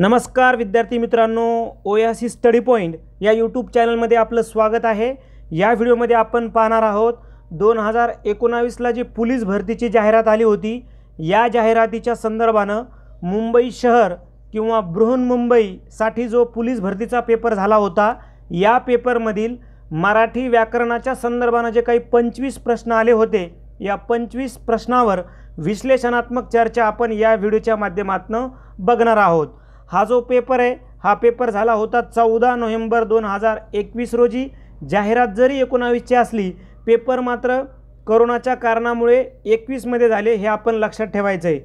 नमस्कार विद्यार्थी मित्रांनो ओयासी स्टडी पॉईंट या यूट्यूब चॅनलमध्ये आपलं स्वागत आहे या व्हिडिओमध्ये आपण पाहणार आहोत दोन हजार एकोणावीसला जी पोलीस भरतीची जाहिरात आली होती या जाहिरातीच्या संदर्भानं मुंबई शहर किंवा बृहन्मुंबईसाठी जो पोलीस भरतीचा पेपर झाला होता या पेपरमधील मराठी व्याकरणाच्या संदर्भानं जे काही पंचवीस प्रश्न आले होते या पंचवीस प्रश्नावर विश्लेषणात्मक चर्चा आपण या व्हिडिओच्या माध्यमातून बघणार आहोत हा जो पेपर आहे हा पेपर झाला होता चौदा नोव्हेंबर दोन हजार एकवीस रोजी जाहिरात जरी एकोणावीसची असली पेपर मात्र करोनाच्या कारणामुळे एकवीसमध्ये झाले हे आपण लक्षात ठेवायचं आहे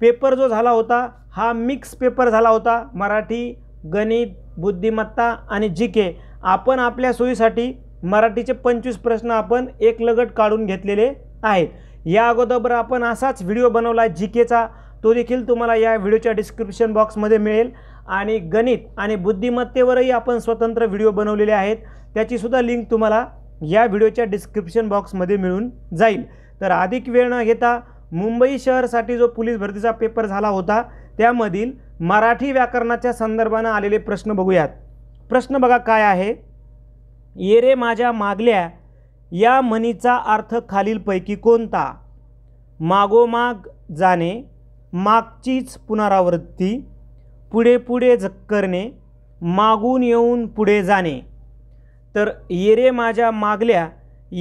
पेपर जो झाला होता हा मिक्स पेपर झाला होता मराठी गणित बुद्धिमत्ता आणि जी के आपण आपल्या सोयीसाठी मराठीचे पंचवीस प्रश्न आपण एक काढून घेतलेले आहेत या अगोदर आपण असाच व्हिडिओ बनवला जी केचा तो देखील तुम्हाला या व्हिडिओच्या डिस्क्रिप्शन बॉक्समध्ये मिळेल आणि गणित आणि बुद्धिमत्तेवरही आपण स्वतंत्र व्हिडिओ बनवलेले आहेत त्याचीसुद्धा लिंक तुम्हाला या व्हिडिओच्या डिस्क्रिप्शन बॉक्समध्ये मिळून जाईल तर अधिक वेळ न घेता मुंबई शहरसाठी जो पोलीस भरतीचा पेपर झाला होता त्यामधील मराठी व्याकरणाच्या संदर्भानं आलेले प्रश्न बघूयात प्रश्न बघा काय आहे ये रे माझ्या मागल्या या म्हणीचा अर्थ खालीलपैकी कोणता मागोमाग जाणे मागचीच पुनरावृत्ती पुढे पुढे करणे मागून येऊन पुढे जाणे तर येरे माझ्या मागल्या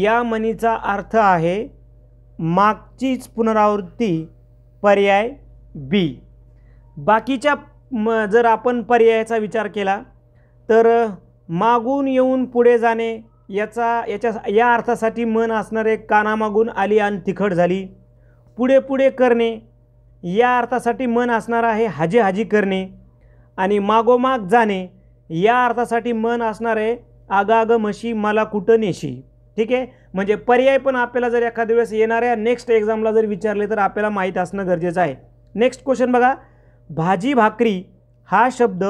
या मनीचा अर्थ आहे मागचीच पुनरावृत्ती पर्याय बी बाकीच्या म जर आपण पर्यायाचा विचार केला तर मागून येऊन पुढे जाणे याचा याच्या या अर्थासाठी मन असणारे कानामागून आली आणि तिखट झाली पुढे पुढे करणे या अर्थासाठी मन असणार आहे हाजी हाजी करणे आणि मागोमाग जाणे या अर्थासाठी मन असणार आहे आगाग म्हशी मला कुठं नेशी ठीक आहे म्हणजे पर्याय पण आपल्याला जर एखाद्या वेळेस येणाऱ्या नेक्स्ट एक्झामला जर विचारले तर आपल्याला माहीत असणं गरजेचं आहे नेक्स्ट क्वेश्चन बघा भाजी भाकरी हा शब्द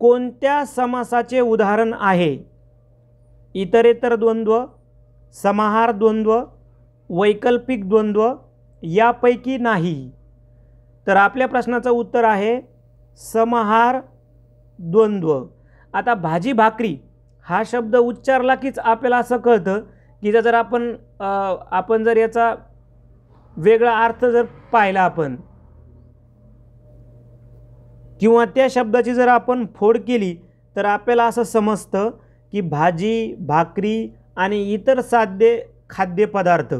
कोणत्या समासाचे उदाहरण आहे इतरेतर द्वंद्व समाहार द्वंद्व वैकल्पिक द्वंद्व यापैकी नाही तर आपल्या प्रश्नाचं उत्तर आहे समहार द्वंद्व आता भाजी भाकरी हा शब्द उच्चारला कीच आपल्याला असं कळतं की जर आपण आपण जर याचा वेगळा अर्थ जर पाहिला आपण किंवा त्या शब्दाची जर आपण फोड केली तर आपल्याला असं समजतं की भाजी भाकरी आणि इतर साध्य खाद्यपदार्थ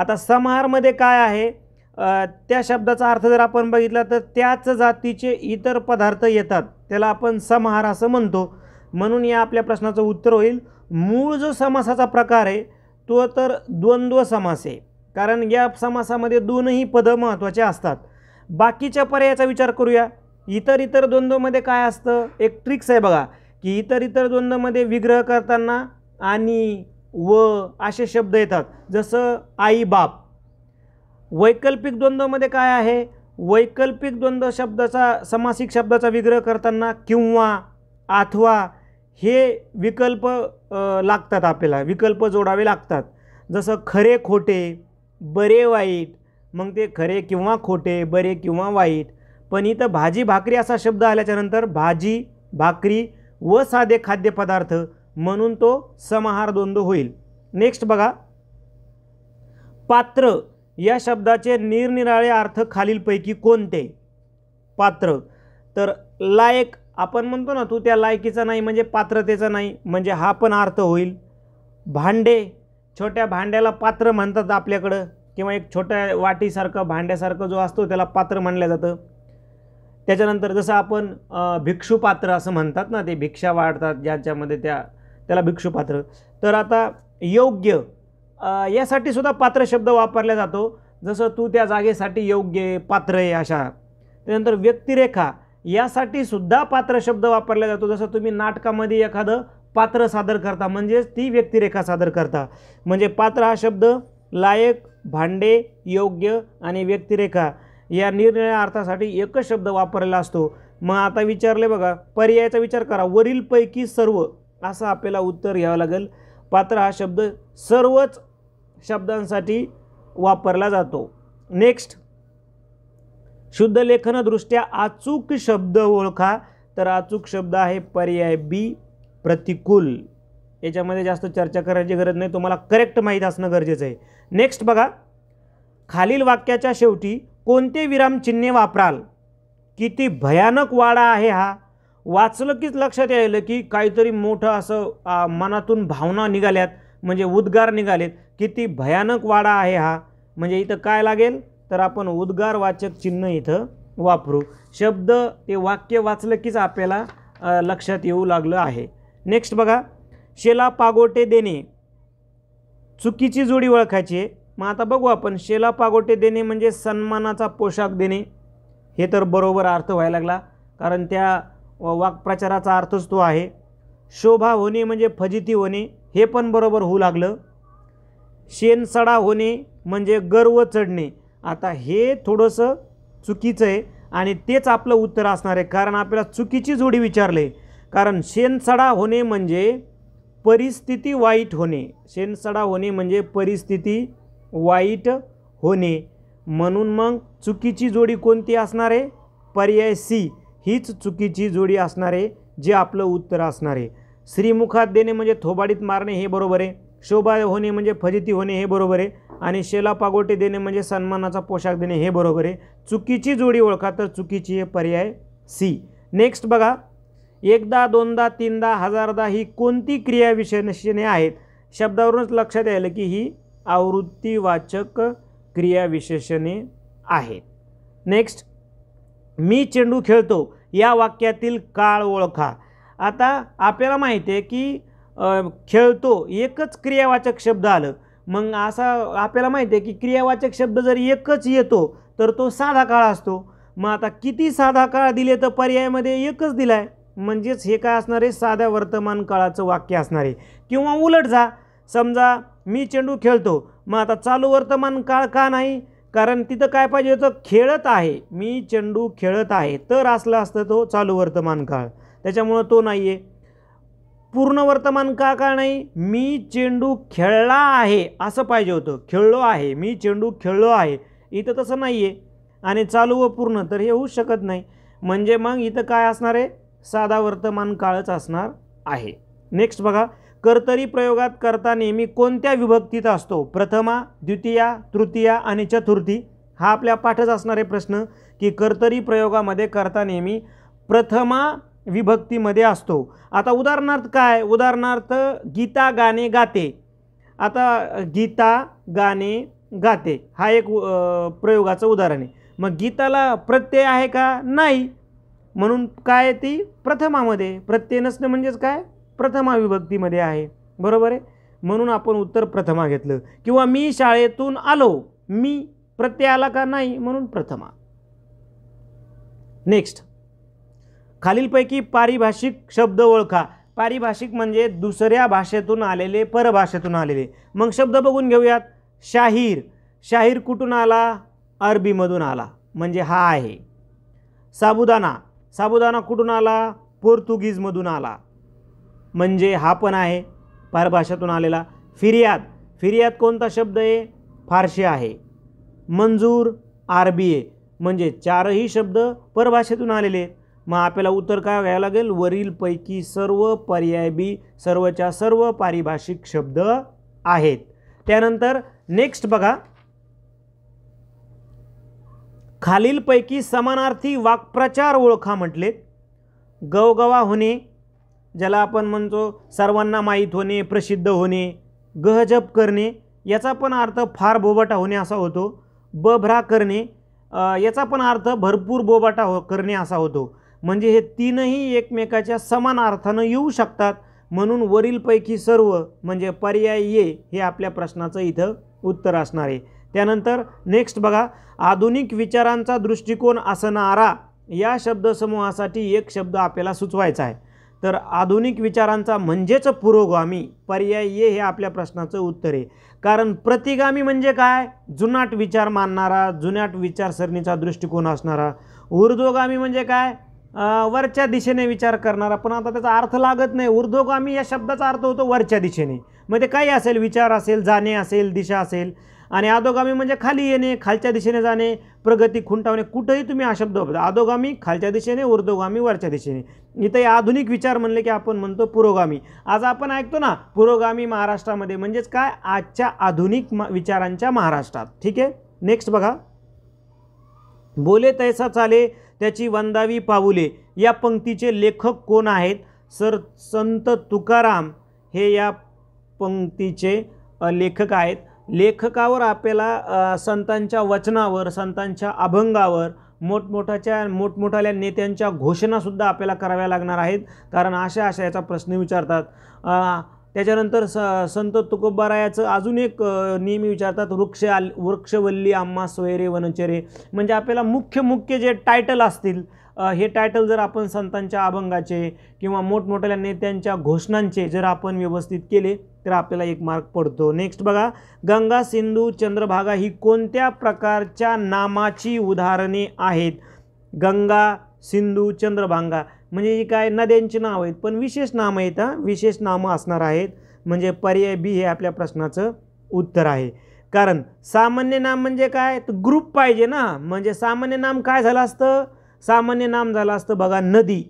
आता समहारमध्ये काय आहे त्या शब्दाचा अर्थ जर आपण बघितला तर त्याच जातीचे इतर पदार्थ येतात त्याला आपण समहार असं म्हणतो म्हणून या आपल्या प्रश्नाचं उत्तर होईल मूळ जो समासाचा प्रकार आहे तो तर द्वंद्व समास आहे कारण या समासामध्ये दोनही पदं महत्त्वाचे असतात बाकीच्या पर्यायाचा विचार करूया इतर इतर द्वंद्वमध्ये काय असतं एक ट्रिक्स आहे बघा की इतर इतर द्वंद्वमध्ये विग्रह करताना आणि व असे शब्द येतात जसं आई बाप वैकल्पिक द्वंद्वमध्ये काय आहे वैकल्पिक द्वंद्व शब्दाचा समासिक शब्दाचा विग्रह करताना किंवा अथवा हे विकल्प लागतात आपल्याला विकल्प जोडावे लागतात जसं खरे खोटे बरे वाईट मग ते खरे किंवा खोटे बरे किंवा वाईट पण इथं भाजी भाकरी असा शब्द आल्याच्यानंतर भाजी भाकरी व साधे खाद्यपदार्थ म्हणून तो समाहार द्वंद्व होईल नेक्स्ट बघा पात्र या शब्दाचे निरनिराळे अर्थ खालीलपैकी कोणते पात्र तर लायक आपण म्हणतो ना तू त्या लायकीचा नाही म्हणजे पात्रतेचा नाही म्हणजे हा पण अर्थ होईल भांडे छोट्या भांड्याला पात्र म्हणतात आपल्याकडं किंवा एक छोट्या वाटीसारखं भांड्यासारखं जो असतो त्याला पात्र म्हणलं जातं त्याच्यानंतर जसं आपण भिक्षुपात्र असं म्हणतात ना ते भिक्षा वाढतात ज्याच्यामध्ये त्या त्याला भिक्षुपात्र तर आता योग्य यासाठी सुद्धा पात्र शब्द वापरला जातो जसं तू त्या जागेसाठी योग्य पात्र आहे अशा त्यानंतर व्यक्तिरेखा यासाठी सुद्धा पात्र शब्द वापरला जातो जसं तुम्ही नाटकामध्ये एखादं पात्र सादर करता म्हणजेच ती व्यक्तिरेखा सादर करता म्हणजे पात्र हा शब्द लायक भांडे योग्य आणि व्यक्तिरेखा या निर्णया अर्थासाठी एकच शब्द वापरलेला असतो मग आता विचारले बघा पर्यायाचा विचार करा वरीलपैकी सर्व असं आपल्याला उत्तर घ्यावं लागेल पात्र हा शब्द सर्वच शब्दांसाठी वापरला जातो नेक्स्ट शुद्ध लेखनदृष्ट्या अचूक शब्द ओळखा तर अचूक शब्द आहे पर्याय बी प्रतिकूल याच्यामध्ये जास्त चर्चा करायची गरज नाही तुम्हाला करेक्ट माहीत असणं गरजेचं आहे नेक्स्ट बघा खालील वाक्याच्या शेवटी कोणते विरामचिन्हे वापराल किती भयानक वाडा आहे हा वाचलं कीच लक्षात यायलं की काहीतरी मोठं असं मनातून भावना निघाल्यात म्हणजे उद्गार निघालेत किती भयानक वाडा आहे हा म्हणजे इथं काय लागेल तर आपण उद्गारवाचक चिन्ह इथं वापरू शब्द ते वाक्य वाचलं कीच आपल्याला लक्षात येऊ लागलं आहे नेक्स्ट बघा शेला पागोटे देणे चुकीची जोडी ओळखायची आहे मग आता बघू आपण शेला पागोटे देणे म्हणजे सन्मानाचा पोशाख देणे हे तर बरोबर अर्थ व्हायला लागला कारण त्या वाक्प्रचाराचा अर्थच तो आहे शोभा होणे म्हणजे फजिती होणे हे पण बरोबर होऊ लागलं शेणसडा होणे म्हणजे गर्व चढणे आता हे थोडंसं चुकीचं आहे आणि तेच आपलं उत्तर असणार आहे कारण आपल्याला चुकीची जोडी विचारले कारण शेणसडा होणे म्हणजे परिस्थिती वाईट होणे शेणसडा होणे म्हणजे परिस्थिती वाईट होणे म्हणून मग चुकीची जोडी कोणती असणार आहे पर्याय सी हीच चुकीची जोडी असणार आहे जे आपलं उत्तर असणार आहे श्रीमुखात देणे म्हणजे थोबाडीत मारणे हे बरोबर आहे शोभा होणे म्हणजे फजिती होणे हे बरोबर आहे आणि शेला पागोटे देणे म्हणजे सन्मानाचा पोशाख देणे हे बरोबर आहे चुकीची जोडी ओळखा तर चुकीची हे पर्याय सी नेक्स्ट बघा एकदा दोनदा तीनदा हजारदा ही कोणती क्रिया आहेत शब्दावरूनच लक्षात यायला की ही आवृत्तीवाचक क्रियाविशेषणे आहेत नेक्स्ट मी चेंडू खेळतो या वाक्यातील काळ ओळखा आता आपल्याला माहिती आहे की खेळतो एकच क्रियावाचक शब्द आलं मग असा आपल्याला माहिती आहे की क्रियावाचक शब्द जर एकच येतो तर तो साधा काळ असतो मग आता किती साधा काळ दिले तर पर्यायामध्ये एकच दिला आहे म्हणजेच हे काय असणार आहे साध्या वर्तमान काळाचं वाक्य असणार आहे किंवा उलट जा समजा मी चेंडू खेळतो मग आता चालू वर्तमान काळ का नाही कारण तिथं काय पाहिजे होतं खेळत आहे मी चेंडू खेळत आहे तर असलं असतं तो चालू वर्तमान काळ त्याच्यामुळं तो नाही आहे पूर्ण वर्तमान का का नाही मी चेंडू खेळला आहे असं पाहिजे होतं खेळलो आहे मी चेंडू खेळलो आहे इथं तसं नाही आहे आणि चालू व पूर्ण तर हे होऊ शकत नाही म्हणजे मग इथं काय असणार आहे साधा वर्तमान काळच असणार आहे नेक्स्ट बघा कर्तरी प्रयोगात करता नेहमी कोणत्या विभक्तीत असतो प्रथमा द्वितीया तृतीया आणि चतुर्थी हा आपल्या पाठच असणारे प्रश्न की कर्तरी प्रयोगामध्ये करता नेहमी प्रथमा विभक्तीमध्ये असतो आता उदाहरणार्थ काय उदाहरणार्थ गीता गाणे गाते आता गीता गाणे गाते हा एक प्रयोगाचं उदाहरण आहे मग गीताला प्रत्यय आहे का नाही म्हणून काय ती प्रथमामध्ये प्रत्यय नसणं म्हणजेच काय प्रथमा विभक्तीमध्ये आहे बरोबर आहे म्हणून आपण उत्तर प्रथमा घेतलं किंवा मी शाळेतून आलो मी प्रत्यय आला का नाही म्हणून प्रथमा नेक्स्ट खालीलपैकी पारिभाषिक शब्द ओळखा पारिभाषिक म्हणजे दुसऱ्या भाषेतून आलेले परभाषेतून आलेले मग शब्द बघून घेऊयात शाहीर शाहीर कुठून आला अरबीमधून आला म्हणजे हा आहे साबुदाना साबुदाना कुठून आला पोर्तुगीजमधून आला म्हणजे हा पण आहे परभाषेतून आलेला फिर्याद फिर्याद कोणता शब्द आहे फारशी आहे मंजूर आरबी आहे म्हणजे चारही शब्द परभाषेतून आलेले आहेत मग आपल्याला उत्तर काय घ्यावं लागेल वरीलपैकी सर्व पर्यायबी सर्वच्या सर्व पारिभाषिक शब्द आहेत त्यानंतर नेक्स्ट बघा खालीलपैकी समानार्थी वाक्प्रचार ओळखा म्हटले गवगवा होणे ज्याला आपण म्हणतो सर्वांना माहीत होणे प्रसिद्ध होणे गहजप करणे याचा पण अर्थ फार बोबाटा होणे असा होतो बभ्रा करणे याचा पण अर्थ भरपूर बोबाटा हो करणे असा होतो म्हणजे हे तीनही एकमेकाच्या समान अर्थानं येऊ शकतात म्हणून वरीलपैकी सर्व म्हणजे पर्याय ये हे आपल्या प्रश्नाचं इथं उत्तर असणार आहे त्यानंतर नेक्स्ट बघा आधुनिक विचारांचा दृष्टिकोन असणारा या शब्दसमूहासाठी एक शब्द आपल्याला सुचवायचा आहे तर आधुनिक विचारांचा म्हणजेच पुरोगामी पर्याय ये हे आपल्या प्रश्नाचं उत्तर आहे कारण प्रतिगामी म्हणजे काय जुनाट विचार मानणारा जुन्याट विचारसरणीचा दृष्टिकोन असणारा ऊर्ध्वगामी म्हणजे काय वरच्या दिशेने विचार करणारा पण आता त्याचा अर्थ लागत नाही ऊर्ध्वगामी या शब्दाचा अर्थ होतो वरच्या दिशेने मग ते काही असेल विचार असेल जाणे असेल दिशा असेल आणि आदोगामी म्हणजे खाली येणे खालच्या दिशेने जाणे प्रगती खुंटावणे कुठंही तुम्ही हा शब्द वापरता आदोगामी खालच्या दिशेने ऊर्ध्वगामी वरच्या दिशेने इथे आधुनिक विचार म्हणले की आपण म्हणतो पुरोगामी आज आपण ऐकतो ना पुरोगामी महाराष्ट्रामध्ये म्हणजेच काय आजच्या आधुनिक विचारांच्या महाराष्ट्रात ठीक आहे नेक्स्ट बघा बोले तैसा चाले त्याची वंदावी पाऊले या पंक्तीचे लेखक कोण आहेत सर संत तुकाराम हे या पंक्तीचे लेखक आहेत लेखकावर आपल्याला संतांच्या वचनावर संतांच्या अभंगावर मोठमोठ्याच्या मोठमोठाल्या नेत्यांच्या घोषणासुद्धा आपल्याला कराव्या लागणार आहेत कारण अशा अशा याचा प्रश्न विचारतात त्याच्यानंतर स संत तुकोबारायाचं अजून एक नेहमी विचारतात वृक्ष आल वृक्षवल्ली आम्हा सोयरे वनचरे म्हणजे आपल्याला मुख्य मुख्य जे टायटल असतील हे टायटल जर आपण संतांच्या अभंगाचे किंवा मोठमोठ्या नेत्यांच्या घोषणांचे जर आपण व्यवस्थित केले तर आपल्याला एक मार्क पडतो नेक्स्ट बघा गंगा सिंधू चंद्रभागा ही कोणत्या प्रकारच्या नामाची उदाहरणे आहेत गंगा सिंधू चंद्रभांगा म्हणजे ही काय नद्यांची नावं आहेत पण विशेष नामं आहेत हां विशेष नामं असणार आहेत म्हणजे पर्याय बी हे आपल्या प्रश्नाचं उत्तर आहे कारण सामान्य नाम म्हणजे काय तर ग्रुप पाहिजे ना म्हणजे सामान्य नाम काय झालं असतं सामान्य नाम झालं असतं बघा नदी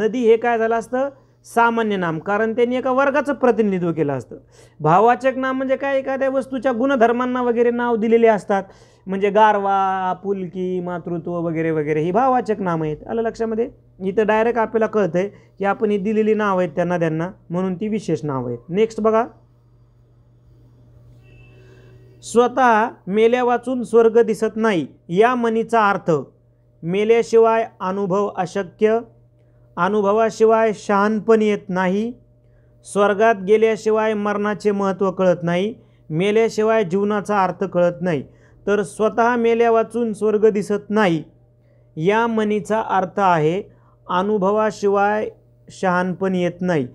नदी हे काय झालं असतं सामान्य नाम कारण त्यांनी एका वर्गाचं प्रतिनिधित्व केलं असतं भाववाचक नाम म्हणजे काय एखाद्या वस्तूच्या गुणधर्मांना वगैरे नाव दिलेले असतात म्हणजे गारवा आपुलकी मातृत्व वगैरे वगैरे ही भाववाचक नामं आहेत आलं लक्षामध्ये इथं डायरेक्ट आपल्याला कळतं आहे की आपण ही दिलेली नावं आहेत त्यांना त्यांना म्हणून ती विशेष नावं आहेत नेक्स्ट बघा स्वतः मेल्या वाचून स्वर्ग दिसत नाही या म्हणीचा अर्थ मेल्याशिवाय अनुभव अशक्य अनुभवाशिवाय शहानपण येत नाही स्वर्गात गेल्याशिवाय मरणाचे महत्त्व कळत नाही मेल्याशिवाय जीवनाचा अर्थ कळत नाही तर स्वतः मेल्या वाचून स्वर्ग दिसत नाही या मनीचा अर्थ आहे अनुभवाशिवाय शहानपण येत नाही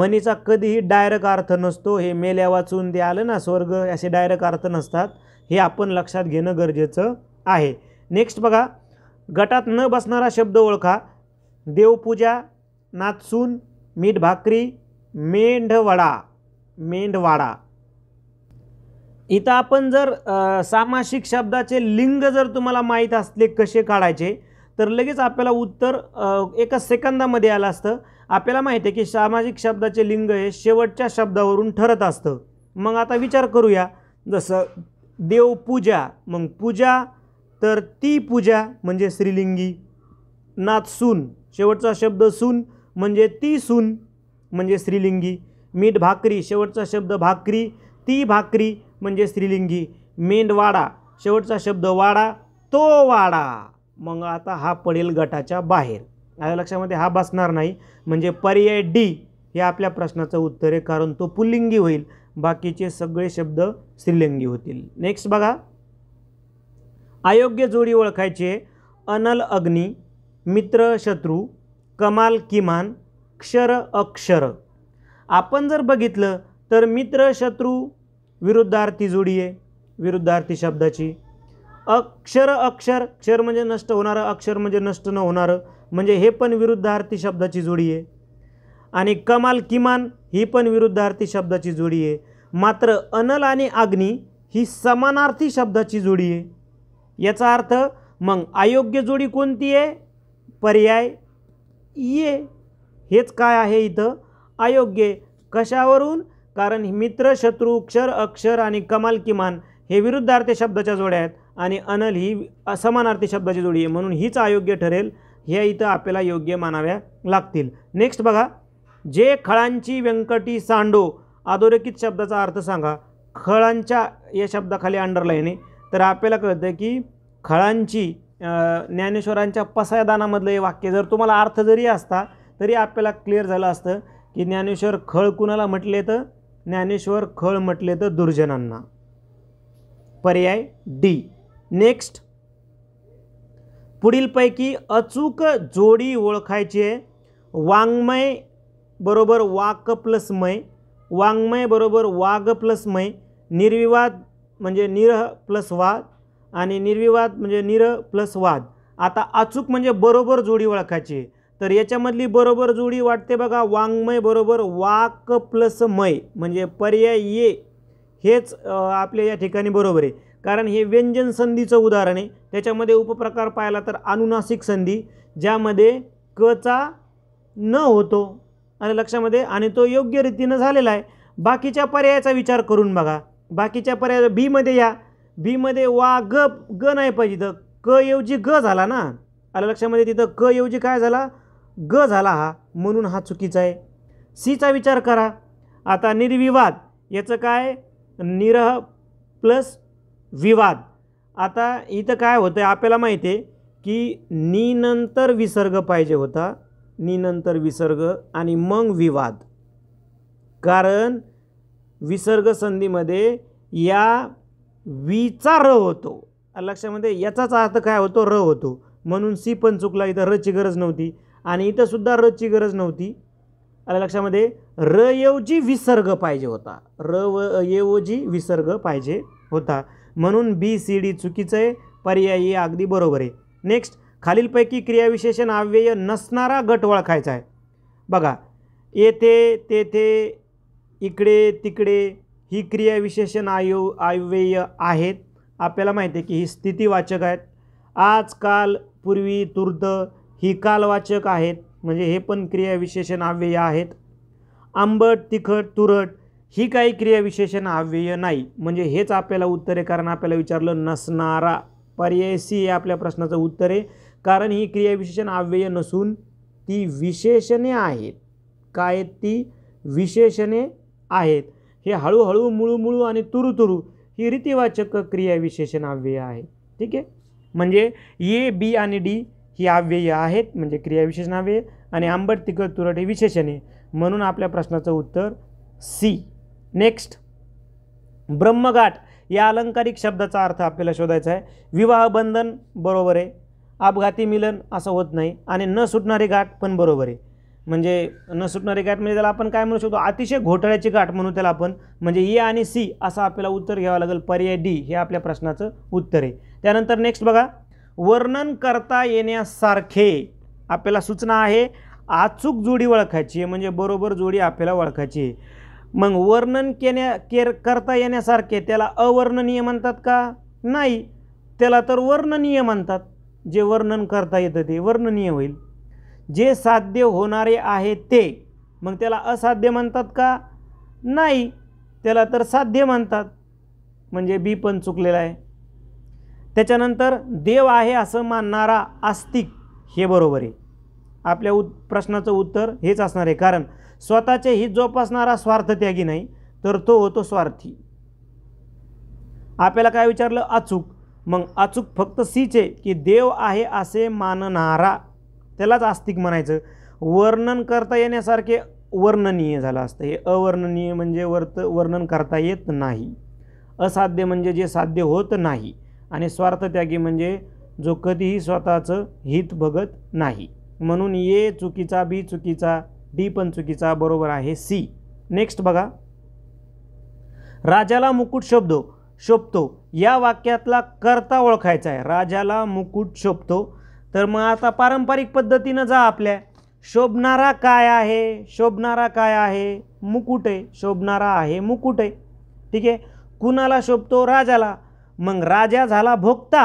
मनीचा कधीही डायरेक्ट अर्थ नसतो हे मेल्या वाचून ते आलं ना स्वर्ग असे डायरेक्ट अर्थ नसतात हे आपण लक्षात घेणं गरजेचं आहे नेक्स्ट बघा गटात न बसणारा शब्द ओळखा देवपूजा नाचून मीठ भाकरी मेंढवडा मेंढवाडा इथं आपण जर सामासिक शब्दाचे लिंग जर तुम्हाला माहीत असले कसे काढायचे तर लगेच आपल्याला उत्तर एका सेकंदामध्ये आलं असतं आपल्याला माहिती आहे की सामाजिक शब्दाचे लिंग हे शेवटच्या शब्दावरून ठरत असतं मग आता विचार करूया जसं देवपूजा मग पूजा तर ती पूजा म्हणजे श्रीलिंगी नाथ सून शेवटचा शब्द सून म्हणजे ती सून म्हणजे श्रीलिंगी मीठ भाकरी शेवटचा शब्द भाकरी ती भाकरी म्हणजे स्त्रीलिंगी मेंढवाडा शेवटचा शब्द वाडा तो वाडा मग आता हा पडेल गटाच्या बाहेर आता लक्षामध्ये हा बसणार नाही म्हणजे पर्याय डी हे आपल्या प्रश्नाचं उत्तर आहे कारण तो पुल्लिंगी होईल बाकीचे सगळे शब्द स्त्रीलिंगी होतील नेक्स्ट बघा अयोग्य जोडी ओळखायचे अनल अग्नी मित्र शत्रू कमाल किमान क्षर अक्षर आपण जर बघितलं तर मित्र शत्रू विरुद्धार्थी जोडी आहे विरुद्धार्थी शब्दाची अक्षर अक्षर क्षर म्हणजे नष्ट होणारं अक्षर म्हणजे नष्ट न होणारं म्हणजे हे पण विरुद्धार्थी शब्दाची जोडी आहे आणि कमाल किमान ही पण विरुद्धार्थी शब्दाची जोडी आहे मात्र अनल आणि अग्नी ही समानार्थी शब्दाची जोडी आहे याचा अर्थ मग अयोग्य जोडी कोणती आहे पर्याय ये हेच काय आहे इथं अयोग्य कशावरून कारण मित्र शत्रू क्षर अक्षर आणि कमाल किमान हे विरुद्धार्थी शब्दाच्या जोड्या आहेत आणि अनल ही असमानार्थी शब्दाची जोडी आहे म्हणून हीच अयोग्य ठरेल ह्या इथं आपल्याला योग्य मानाव्या लागतील नेक्स्ट बघा जे खळांची व्यंकटी सांडो अधोरेखित शब्दाचा अर्थ सांगा खळांच्या या शब्दाखाली अंडरलाईन आहे तर आपल्याला कळतं की खळांची ज्ञानेश्वरांच्या पसायदानामधलं हे वाक्य जर तुम्हाला अर्थ जरी असता तरी आपल्याला क्लिअर झालं असतं की ज्ञानेश्वर खळ कुणाला म्हटले तर ज्ञानेश्वर खळ म्हटले तर दुर्जनांना पर्याय डी नेक्स्ट पुढीलपैकी अचूक जोडी ओळखायची वाङ्मय बरोबर वाक प्लस मय वाङ्मय बरोबर वाघ प्लस मय निर्विवाद म्हणजे निरह प्लस वाद आणि निर्विवाद म्हणजे निर प्लस वाद आता अचूक म्हणजे बरोबर जोडी ओळखायची आहे तर याच्यामधली बरोबर जोडी वाटते बघा वाङ्मय बरोबर वाक प्लस मय म्हणजे पर्याय ये हेच आपल्या या ठिकाणी बरोबर आहे कारण हे व्यंजन संधीचं उदाहरण आहे त्याच्यामध्ये उपप्रकार पाहिला तर अनुनासिक संधी ज्यामध्ये कचा न होतो आणि लक्षामध्ये आणि तो योग्य रीतीनं झालेला आहे बाकीच्या पर्यायाचा विचार करून बघा बाकीच्या पर्याय बीमध्ये या बीमध्ये वा ग ग नाही पाहिजे तर क ऐवजी ग झाला ना आलं लक्षामध्ये तिथं क ऐवजी काय झाला ग झाला हा म्हणून हा चुकीचा आहे सीचा विचार करा आता निर्विवाद याचं काय निरह प्लस विवाद आता इथं काय होतं आहे आपल्याला माहिती आहे की नीनंतर विसर्ग पाहिजे होता नीनंतर विसर्ग आणि मग विवाद कारण विसर्ग संधीमध्ये या वीचा र होतो लक्षामध्ये याचाच अर्थ काय होतो र होतो म्हणून सी पण चुकला इथं रची गरज नव्हती आणि इथंसुद्धा रची गरज नव्हती आपल्या लक्षामध्ये र ऐवजी विसर्ग पाहिजे होता र व ऐवजी विसर्ग पाहिजे होता म्हणून बी सी डी चुकीचं आहे पर्यायी अगदी बरोबर आहे नेक्स्ट खालीलपैकी क्रियाविशेषण अव्यय नसणारा गट ओळखायचा आहे बघा येथे तेथे इकडे तिकडे ही क्रियाविशेषण आयो अव्यय आहेत आपल्याला माहिती आहे की ही स्थितीवाचक आहेत आजकाल पूर्वी तुर्त ही कालवाचक आहेत म्हणजे हे पण क्रियाविशेषण अव्यय आहेत आंबट तिखट तुरट ही काही क्रियाविशेषण अव्यय नाही म्हणजे हेच आपल्याला उत्तर आहे कारण आपल्याला विचारलं नसणारा पर्याय सी हे आपल्या प्रश्नाचं उत्तर आहे कारण ही क्रियाविशेषण अव्यय नसून ती विशेषणे आहेत काय ती विशेषणे आहेत हे हळूहळू मुळूमुळू आणि तुरुतुरू ही रीतिवाचक क्रियाविशेषण अव्यय आहे ठीक आहे म्हणजे ए बी आणि डी ही अव्यय आहेत म्हणजे क्रियाविशेषण अव्यय आणि आंबट तिखट तुरट हे विशेषणे म्हणून आपल्या प्रश्नाचं उत्तर सी नेक्स्ट ब्रह्मघाट या अलंकारिक शब्दाचा अर्थ आपल्याला शोधायचा आहे विवाह बंधन बरोबर आहे अपघाती मिलन असं होत नाही आणि न सुटणारी गाठ पण बरोबर आहे म्हणजे न सुटणारी गाठ म्हणजे त्याला आपण काय म्हणू शकतो अतिशय घोटाळ्याची गाठ म्हणू त्याला आपण म्हणजे ए आणि सी असं आपल्याला उत्तर घ्यावं लागेल पर्याय डी हे आपल्या प्रश्नाचं उत्तर आहे त्यानंतर नेक्स्ट बघा वर्णन करता येण्यासारखे आपल्याला सूचना आहे अचूक जोडी ओळखायची आहे म्हणजे बरोबर जोडी आपल्याला ओळखायची आहे मग वर्णन केण्या केर करता येण्यासारखे त्याला अवर्णनीय म्हणतात का नाही त्याला तर वर्णनीय म्हणतात जे वर्णन करता येतं ते वर्णनीय होईल जे साध्य होणारे आहे ते मग त्याला असाध्य म्हणतात का नाही त्याला तर साध्य म्हणतात म्हणजे बी पण चुकलेला आहे त्याच्यानंतर देव आहे असं मानणारा आस्तिक हे बरोबर आहे आपल्या उत् प्रश्नाचं उत्तर हेच असणार आहे कारण स्वतःचे हित जोपासणारा स्वार्थ त्यागी नाही तर तो होतो स्वार्थी आपल्याला काय विचारलं अचूक मग अचूक फक्त सीचे की देव आहे असे मानणारा त्यालाच आस्तिक म्हणायचं वर्णन करता येण्यासारखे वर्णनीय झालं असतं हे अवर्णनीय म्हणजे वर्त वर्णन करता येत नाही असाध्य म्हणजे जे साध्य होत नाही आणि स्वार्थत्यागी म्हणजे जो कधीही स्वतःचं हित बघत नाही म्हणून ए चुकीचा बी चुकीचा डी पण चुकीचा बरोबर आहे सी नेक्स्ट बघा राजाला मुकुट शोभतो शोभतो या वाक्यातला कर्ता ओळखायचा आहे राजाला मुकुट शोभतो तर मग आता पारंपरिक पद्धतीनं जा आपल्या शोभणारा काय आहे शोभणारा काय आहे मुकुट आहे शोभणारा आहे मुकुट आहे ठीक आहे कुणाला शोभतो राजाला मग राजा झाला भोगता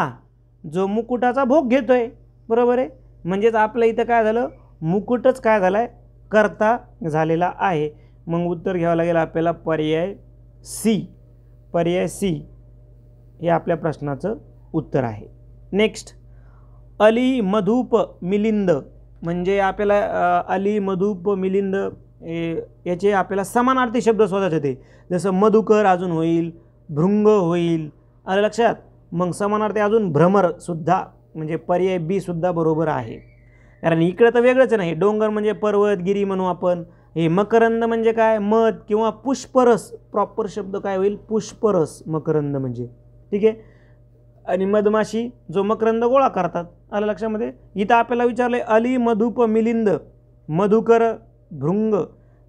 जो मुकुटाचा भोग घेतो आहे बरोबर आहे म्हणजेच आपलं इथं काय झालं मुकुटच काय झाला आहे करता झालेला आहे मग उत्तर घ्यावं लागेल आपल्याला पर्याय सी पर्याय सी हे आपल्या प्रश्नाचं उत्तर आहे नेक्स्ट अली मधुप मिलिंद म्हणजे आपल्याला अली मधुप मिलिंद याचे आपल्याला समानार्थी शब्द शोधायचे होते जसं मधुकर अजून होईल भृंग होईल आलं लक्षात मग समानार्थी अजून भ्रमरसुद्धा म्हणजे पर्याय बीसुद्धा बरोबर आहे कारण इकडं तर वेगळंच नाही डोंगर म्हणजे पर्वत गिरी म्हणू आपण हे मकरंद म्हणजे काय मध किंवा पुष्परस प्रॉपर शब्द काय होईल पुष्परस मकरंद म्हणजे ठीक आहे आणि मधमाशी जो मकरंद गोळा करतात आलं लक्षामध्ये इथं आपल्याला विचारले अली मधुप मिलिंद मधुकर भृंग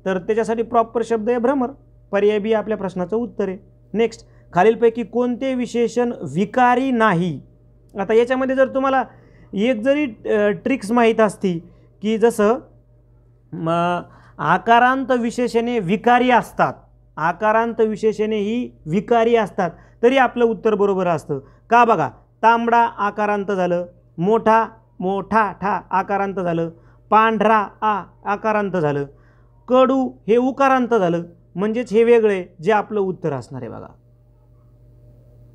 तर त्याच्यासाठी प्रॉपर शब्द आहे भ्रमर पर्याय बी आपल्या प्रश्नाचं उत्तर आहे नेक्स्ट खालीलपैकी कोणते विशेषण विकारी नाही आता याच्यामध्ये जर तुम्हाला एक जरी ट्रिक्स माहीत असती की जसं म आकारांत विशेषणे विकारी असतात आकारांत विशेषणे ही विकारी असतात तरी आपलं उत्तर बरोबर असतं का बघा तांबडा आकारांत झालं मोठा मोठा ठा आकारांत झालं पांढरा आ आकारांत झालं कडू हे उकारांत झालं म्हणजेच हे वेगळे जे आपलं उत्तर असणार आहे बघा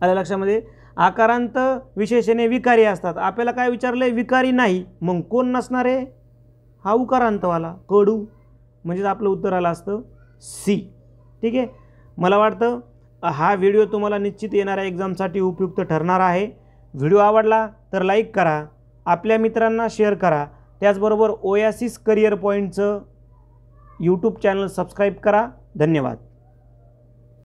आल्या लक्षामध्ये आकारांत विशेषणे विकारी असतात आपल्याला काय विचारलं आहे विकारी नाही मग कोण नसणार आहे हा उकारांतवाला कडू म्हणजेच आपलं उत्तर आलं असतं सी ठीक आहे मला वाटतं हा व्हिडिओ तुम्हाला निश्चित येणाऱ्या एक्झामसाठी उपयुक्त ठरणार आहे व्हिडिओ आवडला तर लाईक करा आपल्या मित्रांना शेअर करा त्याचबरोबर ओयासिस करिअर पॉईंटचं यूट्यूब चॅनल सबस्क्राईब करा धन्यवाद